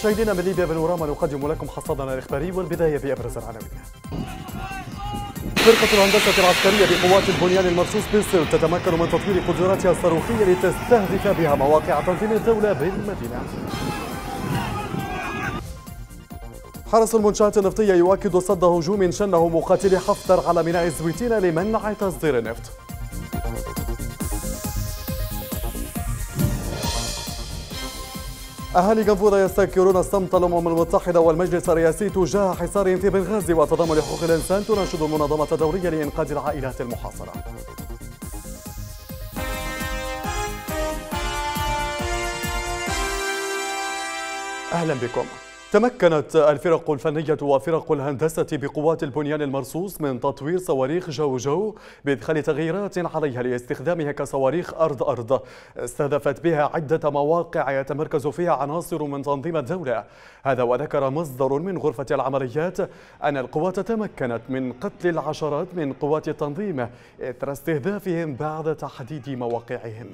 مشاهدينا من ليبيا بانوراما نقدم لكم حصادنا الاخباري والبدايه بابرز العناوين. فرقة الهندسة العسكرية بقوات البنيان المرصوص بالسر تتمكن من تطوير قدراتها الصاروخية لتستهدف بها مواقع تنظيم الدولة بالمدينة. حرس المنشآت النفطية يؤكد صد هجوم شنه مقاتلي حفتر على ميناء الزويتين لمنع تصدير النفط. أهالي جنفورة يستنكرون الصمت الأمم المتحدة والمجلس الرئاسي تجاه حصار في بنغازي وتضامن حقوق الإنسان تناشد المنظمة الدولية لإنقاذ العائلات المحاصرة أهلا بكم تمكنت الفرق الفنية وفرق الهندسة بقوات البنيان المرصوص من تطوير صواريخ جو جو بإدخال تغييرات عليها لاستخدامها كصواريخ أرض أرض استهدفت بها عدة مواقع يتمركز فيها عناصر من تنظيم الدولة هذا وذكر مصدر من غرفة العمليات أن القوات تمكنت من قتل العشرات من قوات التنظيم إثر استهدافهم بعد تحديد مواقعهم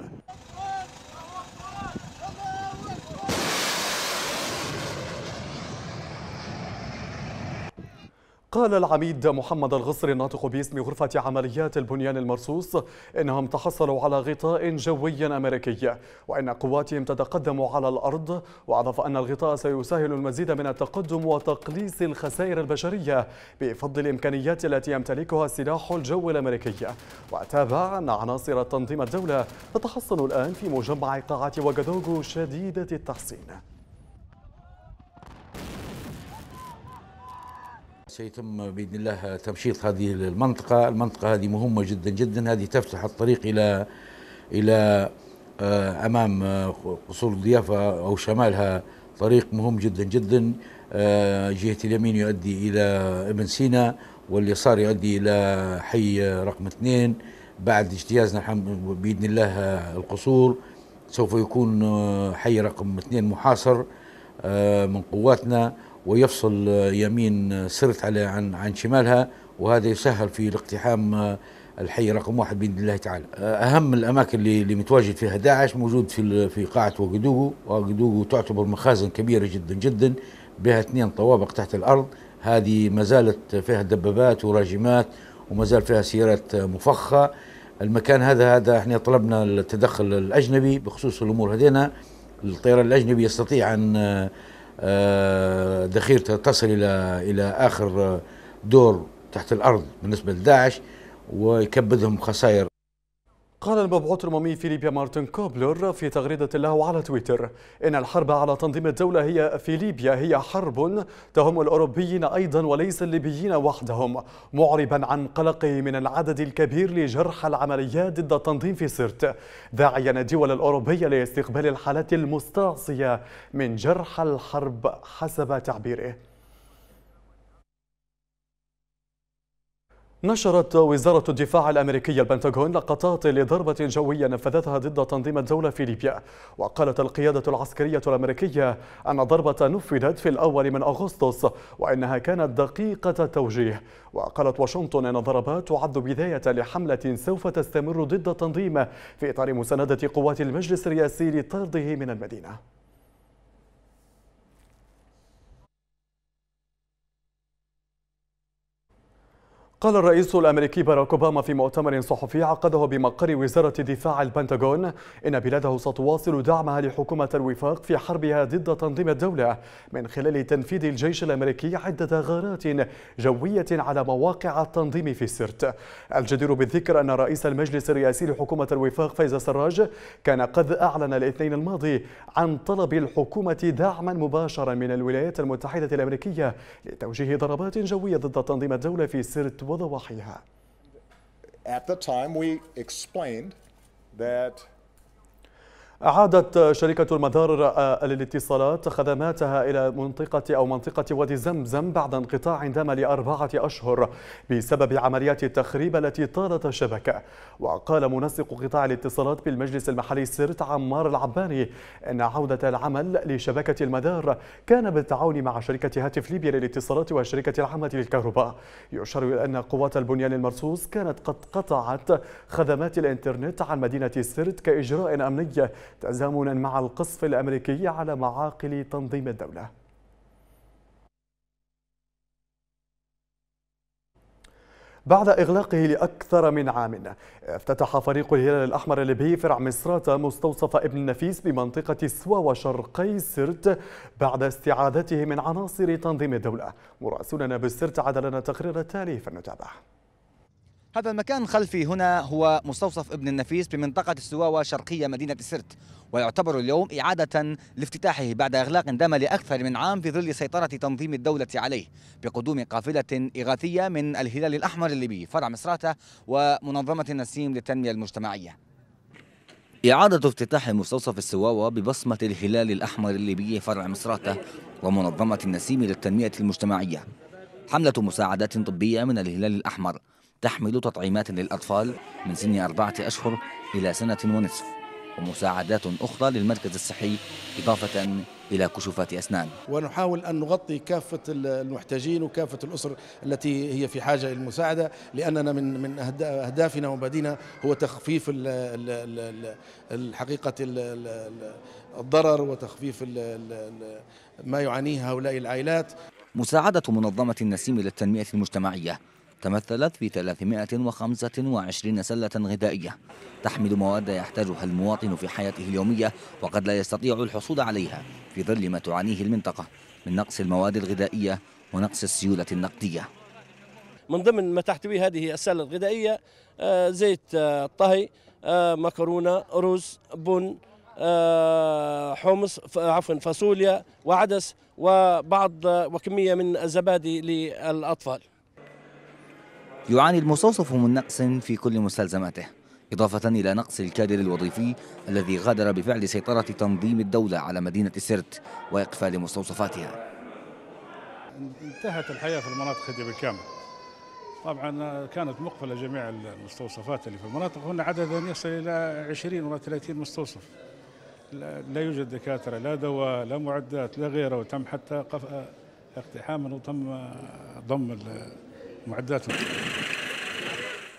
قال العميد محمد الغصري الناطق باسم غرفة عمليات البنيان المرصوص إنهم تحصلوا على غطاء جوي أمريكي وإن قواتهم تتقدم على الأرض وأضاف أن الغطاء سيسهل المزيد من التقدم وتقليص الخسائر البشرية بفضل الإمكانيات التي يمتلكها السلاح الجوي الأمريكي وتابع أن عناصر تنظيم الدولة تتحصن الآن في مجمع قاعة وجدوغو شديدة التحصين سيتم باذن الله تمشيط هذه المنطقه، المنطقه هذه مهمه جدا جدا، هذه تفتح الطريق الى الى آه، امام آه، قصور الضيافه او شمالها طريق مهم جدا جدا آه، جهه اليمين يؤدي الى ابن سينا واليسار يؤدي الى حي رقم اثنين بعد اجتيازنا باذن الله القصور سوف يكون حي رقم اثنين محاصر من قواتنا ويفصل يمين سرت على عن عن شمالها وهذا يسهل في الاقتحام آه، الحي رقم واحد باذن الله تعالى. آه، اهم الاماكن اللي, اللي متواجد فيها داعش موجود في في قاعه وقدوغو، وقدوغو تعتبر مخازن كبيره جدا جدا بها اثنين طوابق تحت الارض، هذه ما زالت فيها دبابات وراجمات وما زال فيها سيارات آه، مفخه. المكان هذا هذا احنا طلبنا التدخل الاجنبي بخصوص الامور هذينا الطيران الاجنبي يستطيع ان ذخيرتها آه، تصل الى الى اخر دور تحت الارض بالنسبه لداعش ويكبدهم خسائر قال المبعوث الأممي في ليبيا مارتن كوبلر في تغريدة له على تويتر إن الحرب على تنظيم الدولة هي في ليبيا هي حرب تهم الأوروبيين أيضا وليس الليبيين وحدهم معربا عن قلقه من العدد الكبير لجرحى العمليات ضد التنظيم في سرت داعيا الدول الأوروبية لاستقبال الحالات المستعصية من جرحى الحرب حسب تعبيره نشرت وزارة الدفاع الأمريكية البنتاغون لقطات لضربة جوية نفذتها ضد تنظيم الدولة في ليبيا وقالت القيادة العسكرية الأمريكية أن ضربة نفذت في الأول من أغسطس وإنها كانت دقيقة التوجيه وقالت واشنطن أن الضربات تعد بداية لحملة سوف تستمر ضد التنظيم في إطار مساندة قوات المجلس الرئاسي لطرده من المدينة قال الرئيس الأمريكي باراك أوباما في مؤتمر صحفي عقده بمقر وزارة دفاع البنتاغون إن بلاده ستواصل دعمها لحكومة الوفاق في حربها ضد تنظيم الدولة من خلال تنفيذ الجيش الأمريكي عدة غارات جوية على مواقع التنظيم في سرت الجدير بالذكر أن رئيس المجلس الرئاسي لحكومة الوفاق فايز سراج كان قد أعلن الاثنين الماضي عن طلب الحكومة دعما مباشرا من الولايات المتحدة الأمريكية لتوجيه ضربات جوية ضد تنظيم الدولة في سرت At the time we explained that أعادت شركة المدار للاتصالات خدماتها إلى منطقة أو منطقة وادي زمزم بعد انقطاع دام لأربعة أشهر بسبب عمليات التخريب التي طالت الشبكة وقال منسق قطاع الاتصالات بالمجلس المحلي سرت عمار العباني أن عودة العمل لشبكة المدار كان بالتعاون مع شركة هاتف ليبيا للاتصالات والشركة العامة للكهرباء يشار إلى أن قوات البنيان المرصوص كانت قد قطعت خدمات الإنترنت عن مدينة سرت كإجراء أمني تزامنا مع القصف الأمريكي على معاقل تنظيم الدولة بعد إغلاقه لأكثر من عام افتتح فريق الهلال الأحمر الليبي فرع مصرات مستوصف ابن نفيس بمنطقة سوا وشرقي سرت بعد استعادته من عناصر تنظيم الدولة مراسلنا بالسرت عدلنا تقرير التالي فلنتابعه هذا المكان خلفي هنا هو مستوصف ابن النفيس بمنطقة السواوة شرقية مدينة السرت ويعتبر اليوم إعادة لافتتاحه بعد إغلاق دام لأكثر من عام في ظل سيطرة تنظيم الدولة عليه بقدوم قافلة إغاثية من الهلال الأحمر الليبي فرع مصراتة ومنظمة النسيم للتنمية المجتمعية إعادة افتتاح مستوصف السواوة ببصمة الهلال الأحمر الليبي فرع مصراتة ومنظمة النسيم للتنمية المجتمعية حملة مساعدات طبية من الهلال الأحمر تحمل تطعيمات للأطفال من سن أربعة أشهر إلى سنة ونصف ومساعدات أخرى للمركز الصحي إضافة إلى كشوفات أسنان ونحاول أن نغطي كافة المحتاجين وكافة الأسر التي هي في حاجة للمساعدة لأننا من من أهدافنا ومبادئنا هو تخفيف الحقيقة الضرر وتخفيف ما يعانيه هؤلاء العائلات مساعدة منظمة النسيم للتنمية المجتمعية تمثلت في 325 سلة غذائية تحمل مواد يحتاجها المواطن في حياته اليومية وقد لا يستطيع الحصول عليها في ظل ما تعانيه المنطقة من نقص المواد الغذائية ونقص السيولة النقدية من ضمن ما تحتوي هذه السلة الغذائية آه، زيت آه، طهي آه، مكرونة رز بن حمص عفوا فاصوليا وعدس وبعض وكمية من الزبادي للأطفال يعاني المستوصف من نقص في كل مستلزماته إضافة إلى نقص الكادر الوظيفي الذي غادر بفعل سيطرة تنظيم الدولة على مدينة سرت وإقفال مستوصفاتها انتهت الحياة في المناطق هذه بالكامل طبعا كانت مقفلة جميع المستوصفات اللي في المناطق هنا عددا يصل إلى 20 ولا 30 مستوصف لا يوجد دكاترة لا دواء لا معدات لا غيره وتم حتى اقتحاما وتم ضم معداتهم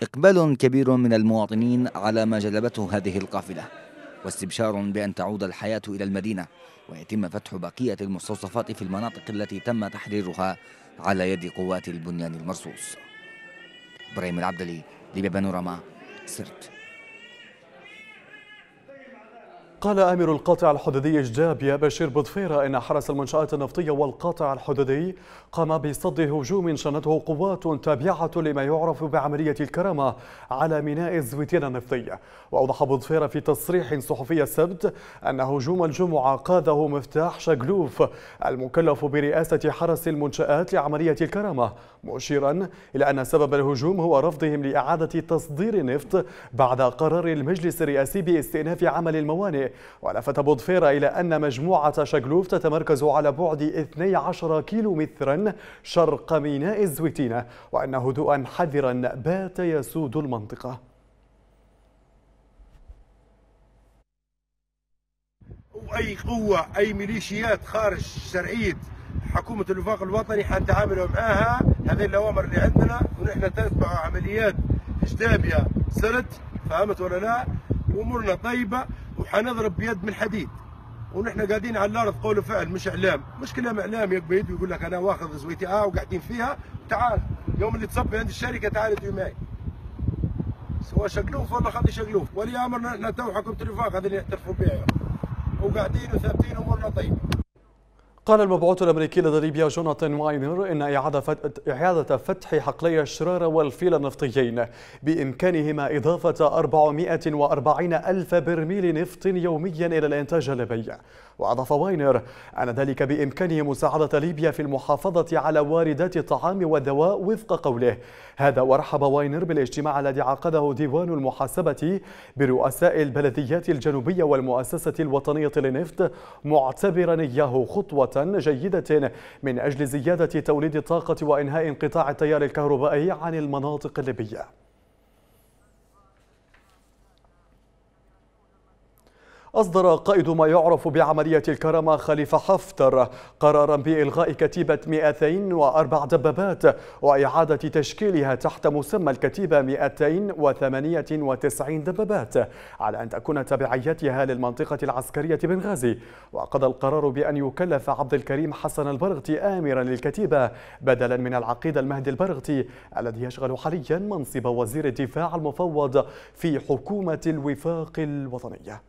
إقبال كبير من المواطنين على ما جلبته هذه القافلة واستبشار بأن تعود الحياة إلى المدينة ويتم فتح بقية المستوصفات في المناطق التي تم تحريرها على يد قوات البنيان المرصوص إبراهيم العبدلي لبيبانوراما سرت قال أمير القاطع الحدودي جابيا بشير بضفيرة إن حرس المنشآت النفطية والقاطع الحدودي قام بصد هجوم شنته قوات تابعة لما يعرف بعملية الكرامة على ميناء الزويتين النفطي وأوضح بضفيرة في تصريح صحفي السبت أن هجوم الجمعة قاده مفتاح شاغلوف المكلف برئاسة حرس المنشآت لعملية الكرامة مشيرا إلى أن سبب الهجوم هو رفضهم لإعادة تصدير النفط بعد قرار المجلس الرئاسي باستئناف عمل الموانئ ولفت بوضفيرة إلى أن مجموعة شجلوف تتمركز على بعد 12 كيلومترا شرق ميناء الزويتينة وأن هدوءا حذرا بات يسود المنطقة واي قوه اي ميليشيات خارج شرعيه حكومه الوفاق الوطني حنتعاملوا معها هذه الاوامر اللي عندنا ونحن تتبع عمليات إجدابية سرت فهمت ولا لا امورنا طيبه وحنضرب بيد من الحديد ونحن قاعدين على الارض قول وفعل مش اعلام مش كلام اعلام يقبل ويقول لك انا واخذ زويتي اه وقاعدين فيها تعال يوم اللي تصبي عند الشركه تعال تجي معي سواء شقلوف ولا خلي شقلوف ولي امر نحن تو حكم تليفون هذا اللي يعترفوا بها وقاعدين وثابتين امورنا طيبه قال المبعوث الامريكي لدى ليبيا جوناثان واينر ان اعاده اعاده فتح حقلي الشراره والفيل النفطيين بامكانهما اضافه 440 الف برميل نفط يوميا الى الانتاج الليبي واضاف واينر ان ذلك بامكانه مساعده ليبيا في المحافظه على واردات الطعام والدواء وفق قوله هذا ورحب واينر بالاجتماع الذي عقده ديوان المحاسبه برؤساء البلديات الجنوبيه والمؤسسه الوطنيه للنفط معتبرا اياه خطوه جيدة من أجل زيادة توليد الطاقة وإنهاء انقطاع التيار الكهربائي عن المناطق الليبية أصدر قائد ما يعرف بعملية الكرامة خليفة حفتر قرارا بإلغاء كتيبة 204 دبابات وإعادة تشكيلها تحت مسمى الكتيبة 298 دبابات على أن تكون تبعيتها للمنطقة العسكرية بنغازي وقضى القرار بأن يكلف عبد الكريم حسن البرغتي آمرا للكتيبة بدلا من العقيد المهدي البرغتي الذي يشغل حاليا منصب وزير الدفاع المفوض في حكومة الوفاق الوطنية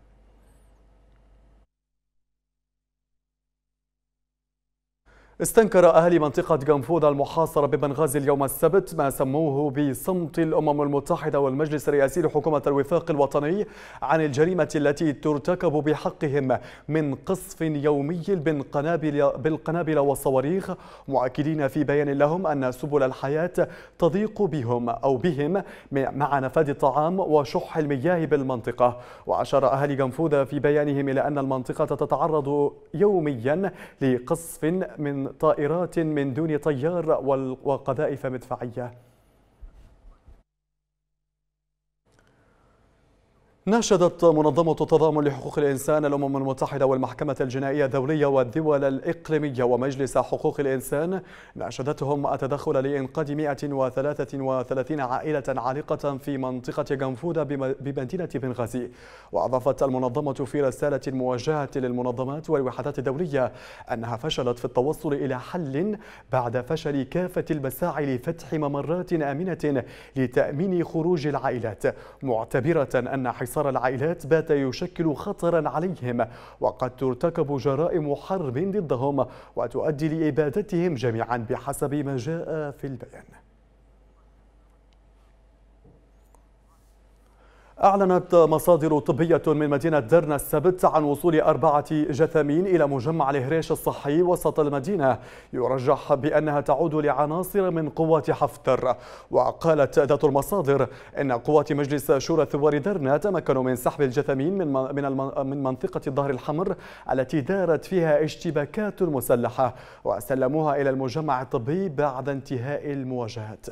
استنكر أهالي منطقة جنفوذة المحاصرة ببنغازي اليوم السبت ما سموه بصمت الأمم المتحدة والمجلس الرئاسي لحكومة الوفاق الوطني عن الجريمة التي ترتكب بحقهم من قصف يومي بالقنابل, بالقنابل والصواريخ مؤكدين في بيان لهم أن سبل الحياة تضيق بهم أو بهم مع نفاد الطعام وشح المياه بالمنطقة وأشار أهالي جنفوذة في بيانهم إلى أن المنطقة تتعرض يوميا لقصف من طائرات من دون طيار وقذائف مدفعية ناشدت منظمة التضامن لحقوق الإنسان الأمم المتحدة والمحكمة الجنائية الدولية والدول الإقليمية ومجلس حقوق الإنسان ناشدتهم التدخل لإنقاذ 133 عائلة عالقة في منطقة جنفودة بمدينة بنغازي وأضافت المنظمة في رسالة موجهة للمنظمات والوحدات الدولية أنها فشلت في التوصل إلى حل بعد فشل كافة المساعي لفتح ممرات آمنة لتأمين خروج العائلات معتبرة أن حساب انحصار العائلات بات يشكل خطرا عليهم وقد ترتكب جرائم حرب ضدهم وتؤدي لإبادتهم جميعا بحسب ما جاء في البيان أعلنت مصادر طبية من مدينة درنا السبت عن وصول أربعة جثامين إلى مجمع الهريش الصحي وسط المدينة يرجح بأنها تعود لعناصر من قوات حفتر وقالت ذات المصادر أن قوات مجلس شورى ثوار درنا تمكنوا من سحب الجثامين من من منطقة الظهر الحمر التي دارت فيها اشتباكات مسلحة وسلموها إلى المجمع الطبي بعد انتهاء المواجهات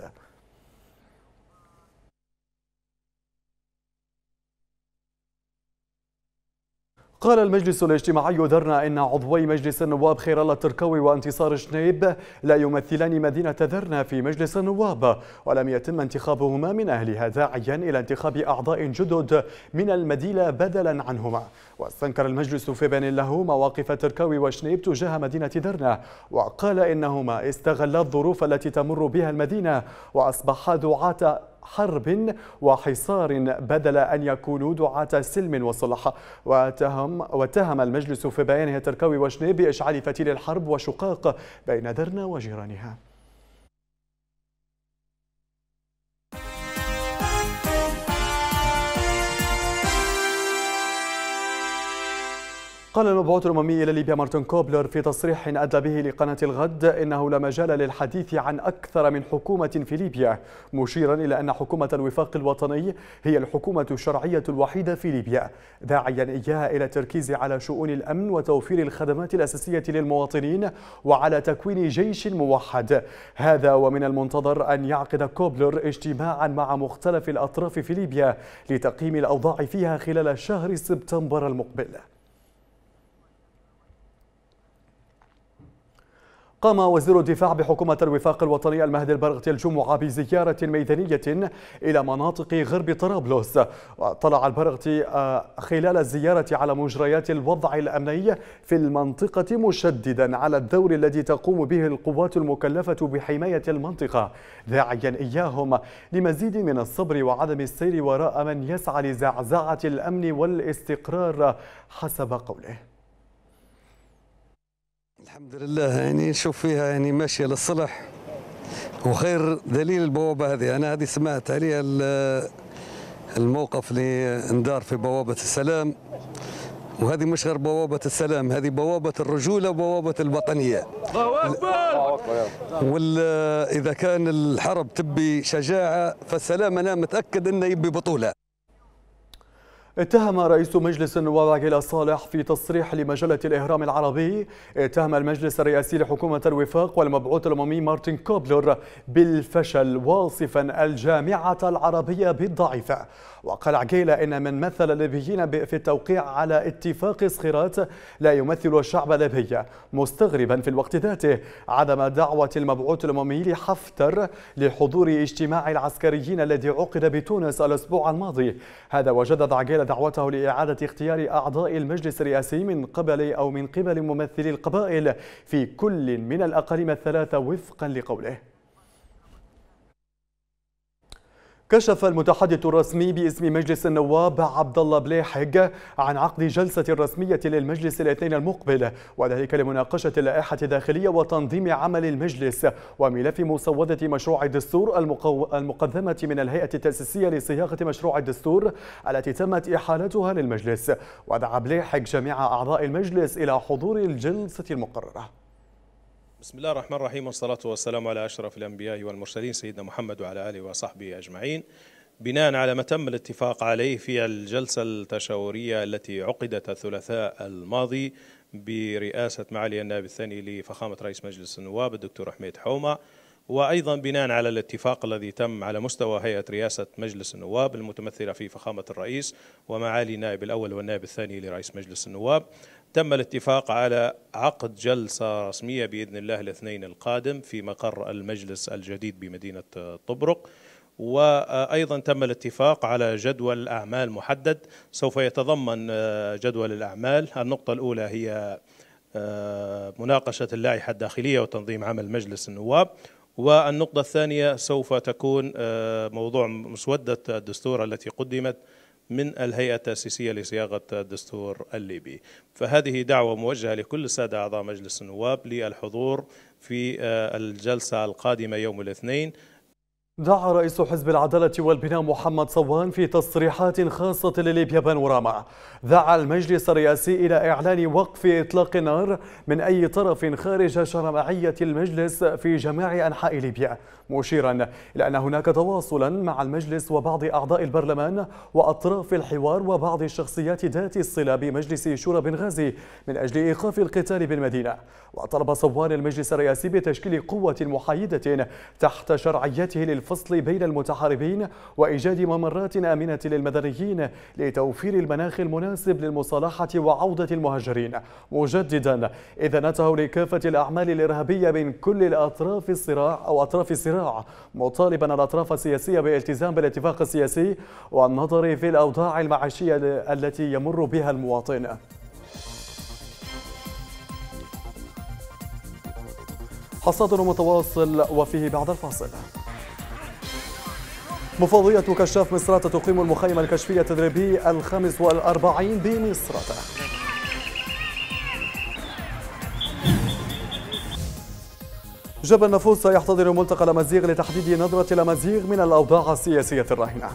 قال المجلس الاجتماعي ذرنا أن عضوي مجلس النواب خير الله التركوي وانتصار شنيب لا يمثلان مدينة ذرنا في مجلس النواب ولم يتم انتخابهما من أهلها داعيا إلى انتخاب أعضاء جدد من المدينة بدلا عنهما واستنكر المجلس في بيان له مواقف تركوي وشنيب تجاه مدينة ذرنا وقال إنهما استغلا الظروف التي تمر بها المدينة وأصبحا دعاة حرب وحصار بدل أن يكونوا دعاة سلم وصلح وتهم, واتهم المجلس في بيانه تركوي وشني بإشعال فتيل الحرب وشقاق بين درنا وجيرانها قال المبعوث الأممي إلى ليبيا مارتن كوبلر في تصريح أدى به لقناة الغد إنه لا مجال للحديث عن أكثر من حكومة في ليبيا مشيرا إلى أن حكومة الوفاق الوطني هي الحكومة الشرعية الوحيدة في ليبيا داعيا إياها إلى التركيز على شؤون الأمن وتوفير الخدمات الأساسية للمواطنين وعلى تكوين جيش موحد هذا ومن المنتظر أن يعقد كوبلر اجتماعا مع مختلف الأطراف في ليبيا لتقييم الأوضاع فيها خلال شهر سبتمبر المقبل قام وزير الدفاع بحكومة الوفاق الوطني المهدي البرغتي الجمعة بزيارة ميدانية إلى مناطق غرب طرابلس واطلع البرغتي آه، خلال الزيارة على مجريات الوضع الأمني في المنطقة مشددا على الدور الذي تقوم به القوات المكلفة بحماية المنطقة داعيا إياهم لمزيد من الصبر وعدم السير وراء من يسعى لزعزعة الأمن والاستقرار حسب قوله الحمد لله يعني نشوف فيها يعني ماشيه للصلح وخير دليل البوابه هذه انا هذه سمعت عليها الموقف اللي اندار في بوابه السلام وهذه مش غير بوابة السلام هذه بوابة الرجولة وبوابة الوطنية الله أكبر وإذا كان الحرب تبي شجاعة فالسلام أنا متأكد أنه يبي بطولة اتهم رئيس مجلس النواب عقيل صالح في تصريح لمجلة الإهرام العربي اتهم المجلس الرئاسي لحكومة الوفاق والمبعوث الأممي مارتن كوبلر بالفشل واصفا الجامعة العربية بالضعيفة وقال عقيلة إن من مثل الليبيين في التوقيع على اتفاق صخيرات لا يمثل الشعب الليبي مستغربا في الوقت ذاته عدم دعوة المبعوث الأممي لحفتر لحضور اجتماع العسكريين الذي عقد بتونس الأسبوع الماضي هذا وجدد عقيلة دعوته لإعادة اختيار أعضاء المجلس الرئاسي من قبل أو من قبل ممثلي القبائل في كل من الأقاليم الثلاثة وفقا لقوله كشف المتحدث الرسمي باسم مجلس النواب عبد الله بليحق عن عقد جلسة رسمية للمجلس الاثنين المقبل وذلك لمناقشة اللائحة الداخلية وتنظيم عمل المجلس وملف مسودة مشروع الدستور المقو... المقدمة من الهيئة التأسيسية لصياغة مشروع الدستور التي تمت إحالتها للمجلس ودعا بليحق جميع أعضاء المجلس إلى حضور الجلسة المقررة بسم الله الرحمن الرحيم والصلاة والسلام على أشرف الأنبياء والمرسلين سيدنا محمد وعلى آله وصحبه أجمعين بناء على ما تم الاتفاق عليه في الجلسة التشاورية التي عقدت الثلاثاء الماضي برئاسة معالي النائب الثاني لفخامة رئيس مجلس النواب الدكتور أحمد حومة وأيضا بناء على الاتفاق الذي تم على مستوى هيئة رئاسة مجلس النواب المتمثلة في فخامة الرئيس ومعالي النائب الأول والنائب الثاني لرئيس مجلس النواب تم الاتفاق على عقد جلسة رسمية بإذن الله الاثنين القادم في مقر المجلس الجديد بمدينة طبرق وأيضا تم الاتفاق على جدول أعمال محدد سوف يتضمن آه، جدول الأعمال النقطة الأولى هي آه، مناقشة اللائحة الداخلية وتنظيم عمل مجلس النواب والنقطة الثانية سوف تكون آه، موضوع مسودة الدستور التي قدمت من الهيئة التأسيسية لصياغة الدستور الليبي فهذه دعوة موجهة لكل السادة أعضاء مجلس النواب للحضور في آه، الجلسة القادمة يوم الاثنين دعا رئيس حزب العدالة والبناء محمد صوان في تصريحات خاصة لليبيا بانوراما دعا المجلس الرئاسي إلى إعلان وقف إطلاق النار من أي طرف خارج شرعية المجلس في جميع أنحاء ليبيا مشيرا إلى أن هناك تواصلا مع المجلس وبعض أعضاء البرلمان وأطراف الحوار وبعض الشخصيات ذات الصلة بمجلس شورى بنغازي من أجل إيقاف القتال بالمدينة وطلب صوان المجلس الرئاسي بتشكيل قوة محايدة تحت شرعيته للفرق الفصل بين المتحاربين وإيجاد ممرات آمنة للمدنيين لتوفير المناخ المناسب للمصالحة وعودة المهاجرين مجددا إذنته لكافة الأعمال الإرهابية من كل الأطراف الصراع أو أطراف الصراع مطالبا الأطراف السياسية بالالتزام بالاتفاق السياسي والنظر في الأوضاع المعيشية التي يمر بها المواطن حصاد متواصل وفيه بعد الفاصل مفوضية كشاف مصراتة تقيم المخيم الكشفي التدريبي الخامس والأربعين بمصراتة جبل نفوس سيحتضر ملتقى الأمازيغ لتحديد نظرة الأمازيغ من الأوضاع السياسية الراهنة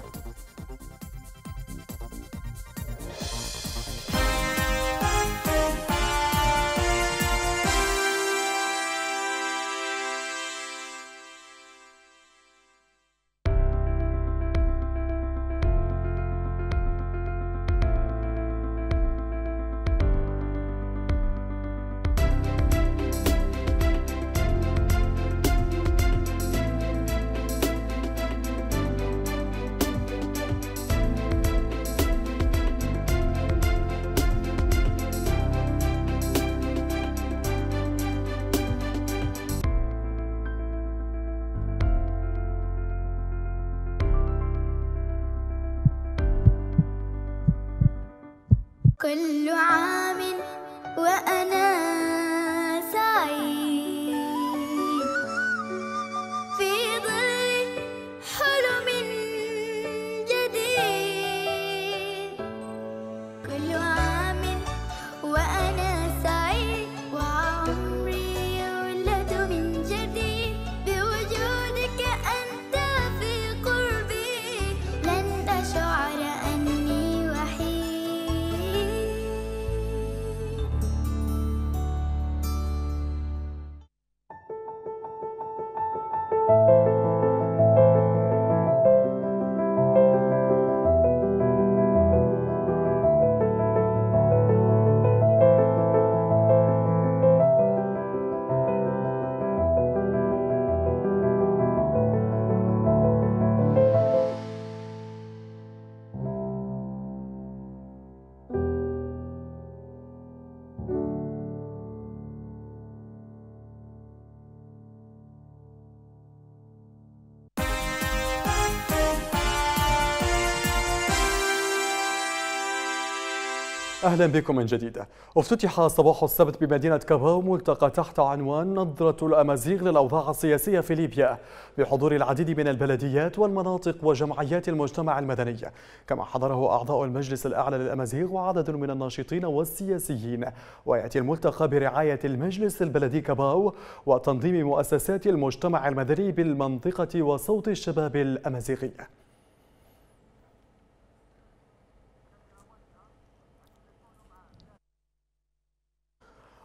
وأنا أهلا بكم من جديد افتتح صباح السبت بمدينة كاباو ملتقى تحت عنوان نظرة الأمازيغ للأوضاع السياسية في ليبيا بحضور العديد من البلديات والمناطق وجمعيات المجتمع المدني كما حضره أعضاء المجلس الأعلى للأمازيغ وعدد من الناشطين والسياسيين ويأتي الملتقى برعاية المجلس البلدي كاباو وتنظيم مؤسسات المجتمع المدني بالمنطقة وصوت الشباب الأمازيغي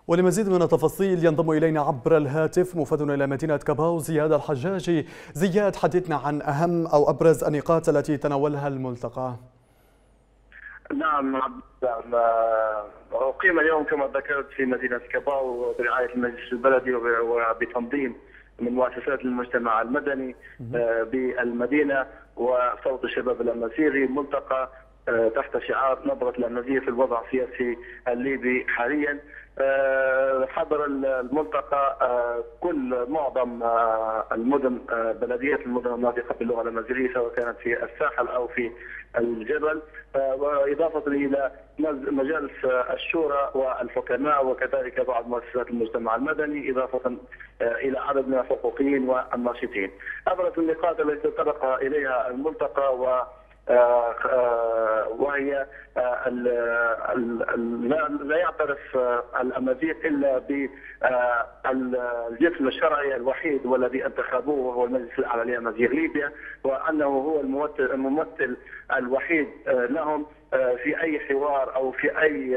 ولمزيد من التفاصيل ينضم إلينا عبر الهاتف مفادنا إلى مدينة كاباو زياد الحجاجي زياد حدثنا عن أهم أو أبرز النقاط التي تناولها الملتقى نعم أقيم اليوم كما ذكرت في مدينة كاباو برعاية المجلس البلدي وبتنظيم من مؤسسات المجتمع المدني آه، بالمدينة وصوت الشباب الأمازيغي ملتقى آه، تحت شعار نبرة الأمازيغ في الوضع السياسي الليبي حاليا آه، حضر الملتقى آه، كل معظم المدن بلديات المدن الناطقه باللغه الامازيغيه سواء كانت في الساحل او في الجبل واضافه الى مجالس الشورى والحكماء وكذلك بعض مؤسسات المجتمع المدني اضافه الى عدد من الحقوقيين والناشطين. ابرز النقاط التي تطرق اليها الملتقى و آه، وهي آه، لا يعترف آه، الامازيغ الا بالجسم الشرعي الوحيد والذي انتخبوه وهو المجلس الاعلى لامازيغ ليبيا وانه هو الممثل الوحيد لهم في اي حوار او في اي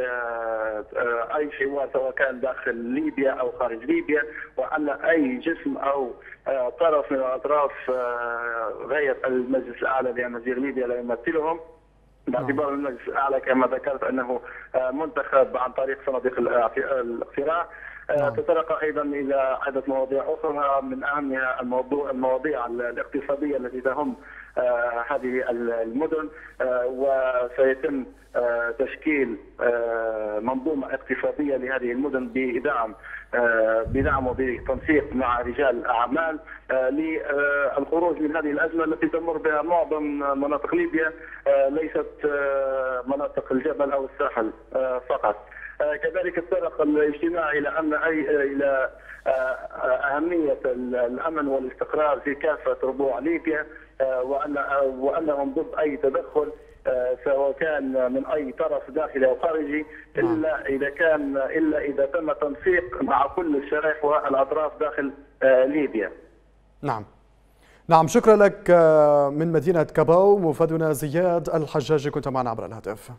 اي حوار سواء كان داخل ليبيا او خارج ليبيا وان اي جسم او آه، طرف من الاطراف آه، غير المجلس الاعلى وزير ليبيا لا يمثلهم باعتبار نعم. المجلس الاعلى كما ذكرت انه آه، منتخب عن طريق صناديق الاقتراع آه. تطرق ايضا الى عده مواضيع اخرى من اهمها الموضوع المواضيع الاقتصاديه التي تهم آه، هذه المدن آه، وسيتم تشكيل منظومه اقتصاديه لهذه المدن بدعم بدعم وبتنسيق مع رجال الاعمال للخروج من هذه الازمه التي تمر بها معظم مناطق ليبيا ليست مناطق الجبل او الساحل فقط. كذلك الطرق الاجتماع الى ان اي الى آه، آه، اهميه الامن والاستقرار في كافه ربوع ليبيا آه، وان وانهم ضد اي تدخل سواء كان من اي طرف داخلي او خارجي نعم. الا اذا كان الا اذا تم تنسيق مع كل الشرائح والاطراف داخل ليبيا. نعم. نعم شكرا لك من مدينه كاباو مفادنا زياد الحجاجي كنت معنا عبر الهاتف.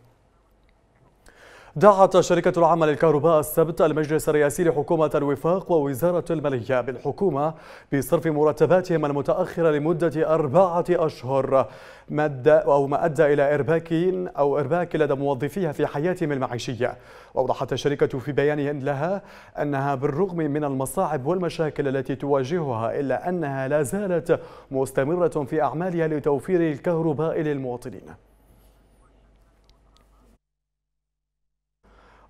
دعت شركة العمل الكهرباء السبت المجلس الرئاسي لحكومة الوفاق ووزارة المالية بالحكومة بصرف مرتباتهم المتأخرة لمدة أربعة أشهر مد أو ما أدى إلى إرباك أو إرباك لدى موظفيها في حياتهم المعيشية وأوضحت الشركة في بيان لها أنها بالرغم من المصاعب والمشاكل التي تواجهها إلا أنها لا زالت مستمرة في أعمالها لتوفير الكهرباء للمواطنين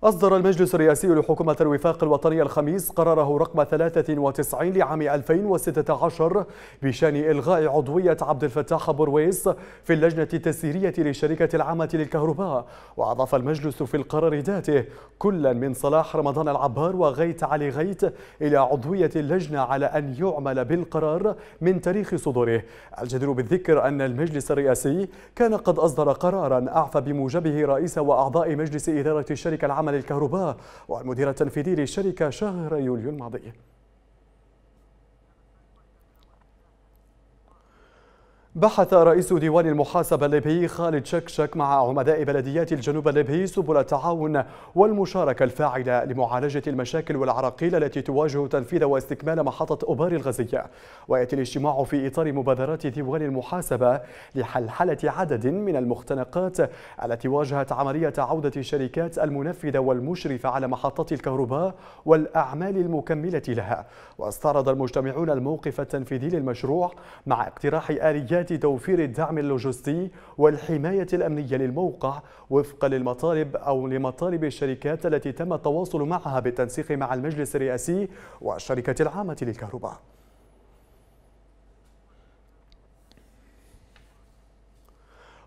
أصدر المجلس الرئاسي لحكومة الوفاق الوطني الخميس قراره رقم 93 لعام 2016 بشأن إلغاء عضوية عبد الفتاح برويس في اللجنة التسييرية للشركة العامة للكهرباء وأضاف المجلس في القرار ذاته كلا من صلاح رمضان العبار وغيت علي غيت إلى عضوية اللجنة على أن يعمل بالقرار من تاريخ صدوره الجدير بالذكر أن المجلس الرئاسي كان قد أصدر قرارا أعفى بموجبه رئيس وأعضاء مجلس إدارة الشركة العامة للكهرباء والمدير التنفيذي للشركة شهر يوليو الماضي بحث رئيس ديوان المحاسبة الليبي خالد شكشك مع عمداء بلديات الجنوب الليبي سبل التعاون والمشاركة الفاعلة لمعالجة المشاكل والعراقيل التي تواجه تنفيذ واستكمال محطة أبار الغازية ويأتي الاجتماع في إطار مبادرات ديوان المحاسبة لحلحلة عدد من المختنقات التي واجهت عملية عودة الشركات المنفذة والمشرفة على محطات الكهرباء والأعمال المكملة لها واستعرض المجتمعون الموقف التنفيذي للمشروع مع اقتراح آليات توفير الدعم اللوجستي والحماية الأمنية للموقع وفقا للمطالب أو لمطالب الشركات التي تم التواصل معها بالتنسيق مع المجلس الرئاسي والشركة العامة للكهرباء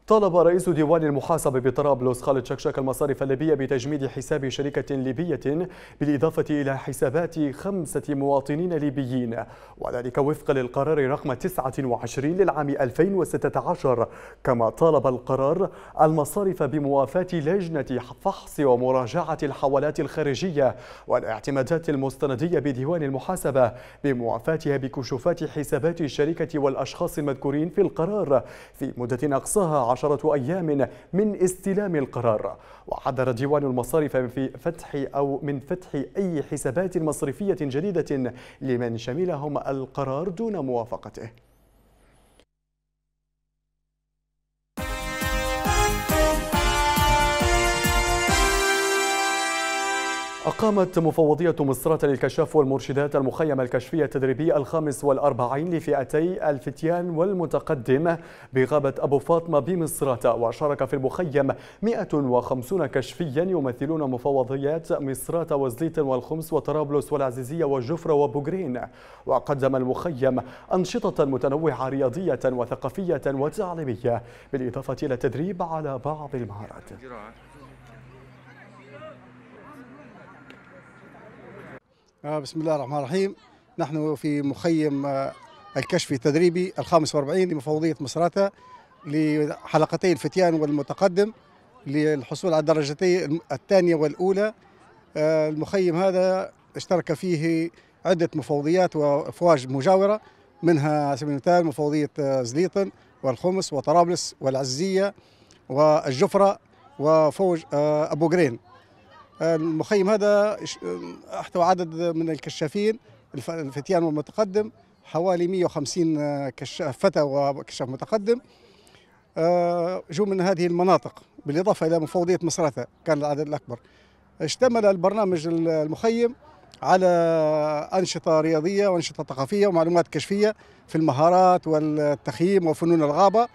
طالب رئيس ديوان المحاسبة بطرابلس خالد شكشك المصارف الليبية بتجميد حساب شركة ليبية بالإضافة إلى حسابات خمسة مواطنين ليبيين وذلك وفقا للقرار رقم 29 للعام 2016 كما طالب القرار المصارف بموافاة لجنة فحص ومراجعة الحوالات الخارجية والاعتمادات المستندية بديوان المحاسبة بموافاتها بكشوفات حسابات الشركة والأشخاص المذكورين في القرار في مدة أقصاها عشرة أيام من استلام القرار وعذر ديوان المصارف في فتح أو من فتح أي حسابات مصرفية جديدة لمن شملهم القرار دون موافقته أقامت مفوضية مصرات للكشاف والمرشدات المخيم الكشفي التدريبي الخامس والأربعين لفئتي الفتيان والمتقدم بغابة أبو فاطمة بمصرات وشارك في المخيم 150 كشفيا يمثلون مفوضيات مصرات وزليت والخمس وطرابلس والعزيزية وجفرة وبوغرين وقدم المخيم أنشطة متنوعة رياضية وثقافية وتعليمية بالإضافة إلى التدريب على بعض المهارات آه، بسم الله الرحمن الرحيم نحن في مخيم آه، الكشف التدريبي الخامس واربعين لمفوضية مصراتة لحلقتي الفتيان والمتقدم للحصول على الدرجتي الثانية والأولى آه، المخيم هذا اشترك فيه عدة مفوضيات وأفواج مجاورة منها سبيل المثال مفوضية زليطن والخمس وطرابلس والعزية والجفرة وفوج أبو جرين المخيم هذا احتوى عدد من الكشافين الفتيان والمتقدم حوالي 150 كشاف فتى وكشاف متقدم آه، جو من هذه المناطق بالإضافة إلى مفوضية مصراتة كان العدد الأكبر اشتمل البرنامج المخيم على أنشطة رياضية وأنشطة ثقافية ومعلومات كشفية في المهارات والتخييم وفنون الغابة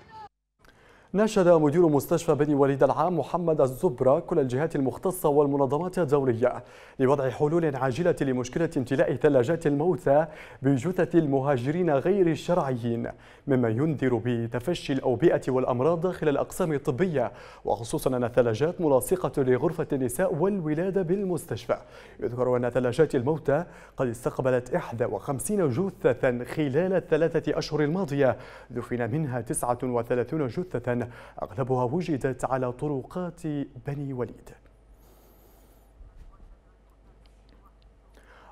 ناشد مدير مستشفى بني وليد العام محمد الزبرة كل الجهات المختصة والمنظمات الدولية لوضع حلول عاجلة لمشكلة امتلاء ثلاجات الموتى بجثث المهاجرين غير الشرعيين مما ينذر بتفشي الأوبئة والأمراض داخل الأقسام الطبية وخصوصا أن الثلاجات ملاصقة لغرفة النساء والولادة بالمستشفى يذكر أن ثلاجات الموتى قد استقبلت 51 جثة خلال الثلاثة أشهر الماضية دفن منها 39 جثة أغلبها وجدت على طرقات بني وليد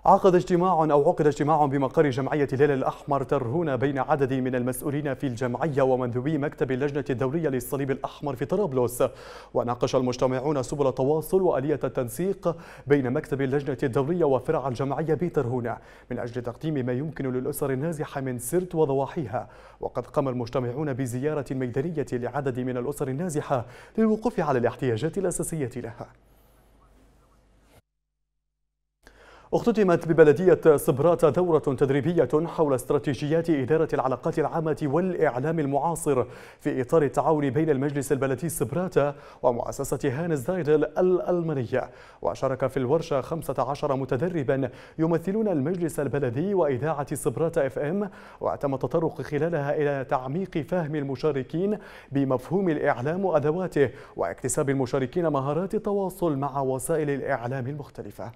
عقد اجتماع أو عقد اجتماع بمقر جمعية الهلال الأحمر ترهون بين عدد من المسؤولين في الجمعية ومندوبي مكتب اللجنة الدولية للصليب الأحمر في طرابلس وناقش المجتمعون سبل التواصل وآلية التنسيق بين مكتب اللجنة الدولية وفرع الجمعية بترهونة من أجل تقديم ما يمكن للأسر النازحة من سرت وضواحيها وقد قام المجتمعون بزيارة ميدانية لعدد من الأسر النازحة للوقوف على الاحتياجات الأساسية لها اختتمت ببلدية صبرات دورة تدريبية حول استراتيجيات إدارة العلاقات العامة والإعلام المعاصر في إطار التعاون بين المجلس البلدي صبرات ومؤسسة هانز دايدل الألمانية وشارك في الورشة 15 متدربا يمثلون المجلس البلدي وإذاعة صبرات اف ام وتم التطرق خلالها إلى تعميق فهم المشاركين بمفهوم الإعلام وأدواته واكتساب المشاركين مهارات التواصل مع وسائل الإعلام المختلفة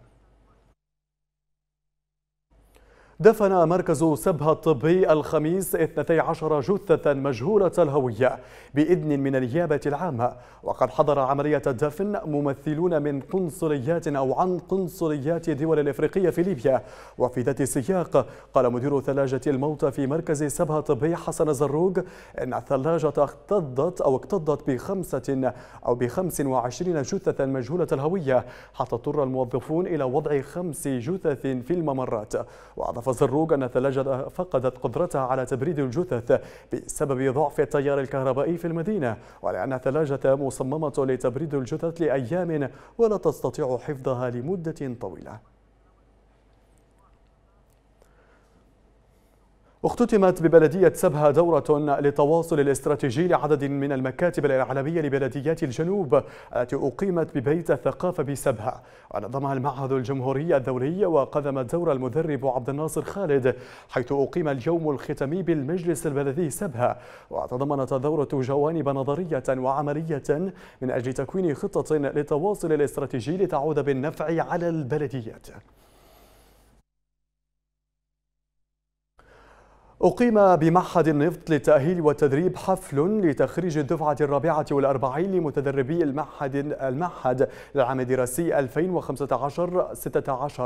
دفن مركز سبها الطبي الخميس 12 جثة مجهولة الهوية بإذن من النيابة العامة وقد حضر عملية الدفن ممثلون من قنصليات أو عن قنصليات دول الإفريقية في ليبيا وفي ذات السياق قال مدير ثلاجة الموتى في مركز سبها الطبي حسن زروق أن الثلاجة اكتضت أو اكتضت بخمسة أو بخمس وعشرين جثة مجهولة الهوية حتى اضطر الموظفون إلى وضع خمس جثث في الممرات وأضاف الزروج أن الثلاجة فقدت قدرتها على تبريد الجثث بسبب ضعف التيار الكهربائي في المدينة ولأن الثلاجة مصممة لتبريد الجثث لأيام ولا تستطيع حفظها لمدة طويلة اختتمت ببلدية سبها دورة للتواصل الاستراتيجي لعدد من المكاتب الإعلامية لبلديات الجنوب التي أقيمت ببيت الثقافة بسبها ونظمها المعهد الجمهوري الدولي وقدم الدور المدرب عبد الناصر خالد حيث أقيم اليوم الختامي بالمجلس البلدي سبها وتضمنت الدورة جوانب نظرية وعملية من أجل تكوين خطة للتواصل الاستراتيجي لتعود بالنفع على البلديات أقيم بمعهد النفط للتأهيل والتدريب حفل لتخريج الدفعة الرابعة والأربعين لمتدربي المعهد المعهد للعام الدراسي 2015-16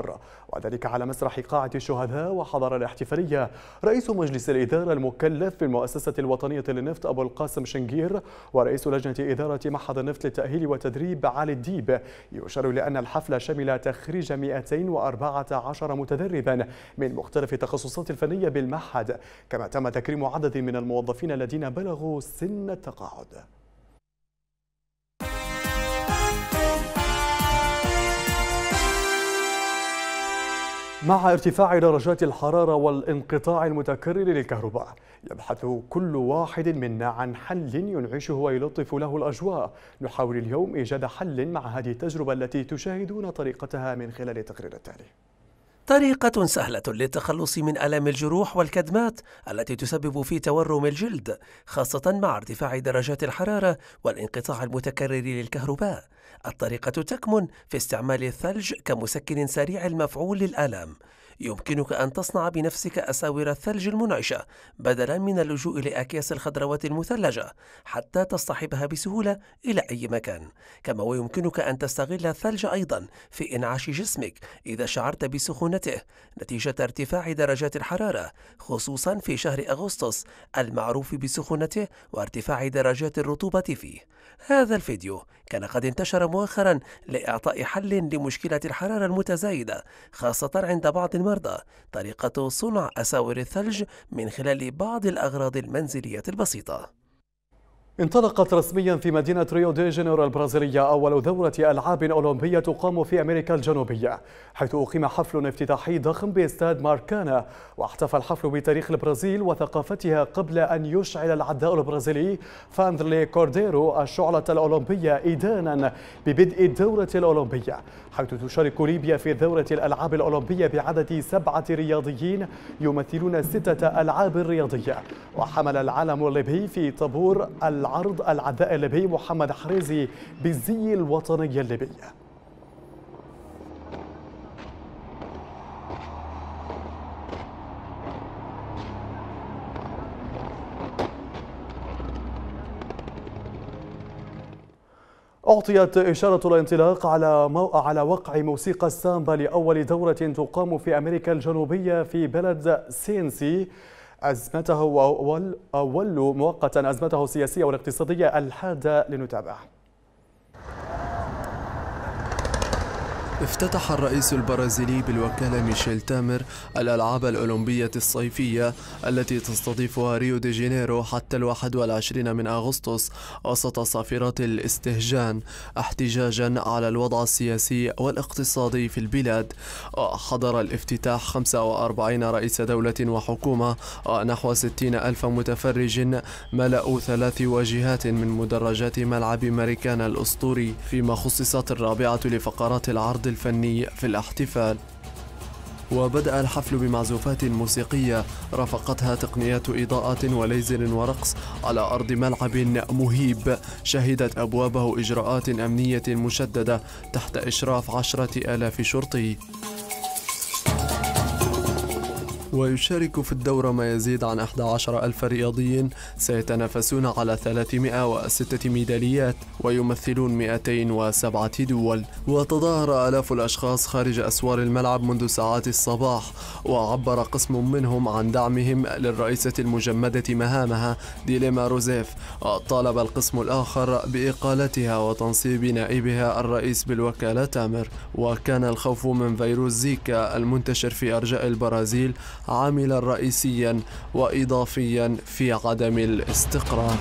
وذلك على مسرح قاعة الشهداء وحضر الاحتفالية رئيس مجلس الإدارة المكلف بالمؤسسة الوطنية للنفط أبو القاسم شنجير ورئيس لجنة إدارة معهد النفط للتأهيل والتدريب علي الديب يشار إلى أن الحفل شمل تخريج 214 متدربا من مختلف التخصصات الفنية بالمعهد كما تم تكريم عدد من الموظفين الذين بلغوا سن التقاعد مع ارتفاع درجات الحرارة والانقطاع المتكرر للكهرباء يبحث كل واحد منا عن حل ينعشه ويلطف له الأجواء نحاول اليوم إيجاد حل مع هذه التجربة التي تشاهدون طريقتها من خلال التقرير التالي طريقة سهلة للتخلص من آلام الجروح والكدمات التي تسبب في تورم الجلد خاصة مع ارتفاع درجات الحرارة والانقطاع المتكرر للكهرباء الطريقة تكمن في استعمال الثلج كمسكن سريع المفعول للآلام. يمكنك أن تصنع بنفسك أساور الثلج المنعشة بدلا من اللجوء لأكياس الخضروات المثلجة حتى تصطحبها بسهولة إلى أي مكان كما ويمكنك أن تستغل الثلج أيضا في إنعاش جسمك إذا شعرت بسخونته نتيجة ارتفاع درجات الحرارة خصوصا في شهر أغسطس المعروف بسخونته وارتفاع درجات الرطوبة فيه هذا الفيديو كان قد انتشر مؤخرا لإعطاء حل لمشكلة الحرارة المتزايدة خاصة عند بعض الم... المرضى طريقة صنع أساور الثلج من خلال بعض الأغراض المنزلية البسيطة انطلقت رسميا في مدينة ريو دي جانيرو البرازيلية أول دورة ألعاب أولمبية تقام في أمريكا الجنوبية حيث أقيم حفل افتتاحي ضخم باستاد ماركانا واحتفى الحفل بتاريخ البرازيل وثقافتها قبل أن يشعل العداء البرازيلي فاندرلي كورديرو الشعلة الأولمبية إدانا ببدء الدورة الأولمبية حيث تشارك ليبيا في دورة الألعاب الأولمبية بعدد سبعة رياضيين يمثلون ستة ألعاب رياضية وحمل العلم الليبي في طابور العالم العرض العداء الليبي محمد حريزي بالزي الوطني الليبي أعطيت إشارة الانطلاق على مو... على وقع موسيقى السامبا لأول دورة تقام في أمريكا الجنوبية في بلد سينسي أزمته وأولوا مؤقتا أزمته السياسية والاقتصادية الحادة لنتابع افتتح الرئيس البرازيلي بالوكالة ميشيل تامر الألعاب الأولمبية الصيفية التي تستضيفها ريو دي جانيرو حتى الواحد والعشرين من أغسطس وسط صافرات الاستهجان احتجاجا على الوضع السياسي والاقتصادي في البلاد حضر الافتتاح 45 رئيس دولة وحكومة ونحو 60 ألف متفرج ملأوا ثلاث واجهات من مدرجات ملعب ماريكانا الأسطوري فيما خصصت الرابعة لفقرات العرض الفني في الاحتفال وبدأ الحفل بمعزوفات موسيقية رافقتها تقنيات إضاءة وليزر ورقص على أرض ملعب مهيب شهدت أبوابه إجراءات أمنية مشددة تحت إشراف عشرة آلاف شرطي ويشارك في الدورة ما يزيد عن 11 ألف رياضي سيتنافسون على 306 ميداليات ويمثلون 207 دول وتظاهر آلاف الأشخاص خارج أسوار الملعب منذ ساعات الصباح وعبر قسم منهم عن دعمهم للرئيسة المجمدة مهامها ديليما روزيف وطالب القسم الآخر بإقالتها وتنصيب نائبها الرئيس بالوكالة تامر وكان الخوف من فيروس زيكا المنتشر في أرجاء البرازيل عاملا رئيسيا واضافيا في عدم الاستقرار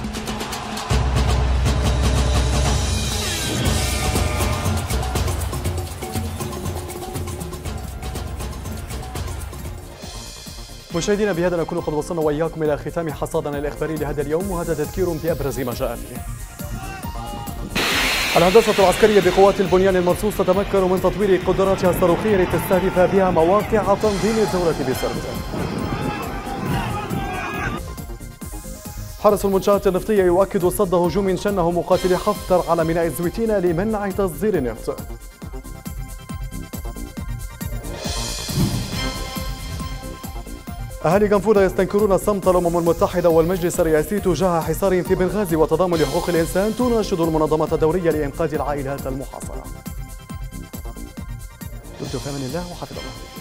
مشاهدينا بهذا نكون قد وصلنا واياكم الى ختام حصادنا الاخباري لهذا اليوم وهذا تذكير بابرز ما جاء فيه الهندسة العسكرية بقوات البنيان المرصوص تتمكن من تطوير قدراتها الصاروخية لتستهدف بها مواقع تنظيم الدولة بسرد حرس المنشآت النفطية يؤكد صد هجوم شنه مقاتلي حفتر على ميناء الزويتين لمنع تصدير النفط أهالي غنفودا يستنكرون صمت الأمم المتحدة والمجلس الرئاسي تجاه حصارهم في بنغازي وتضامن حقوق الإنسان تناشد المنظمة الدولية لإنقاذ العائلات المحاصرة دكتور فامن الله وحفظ الله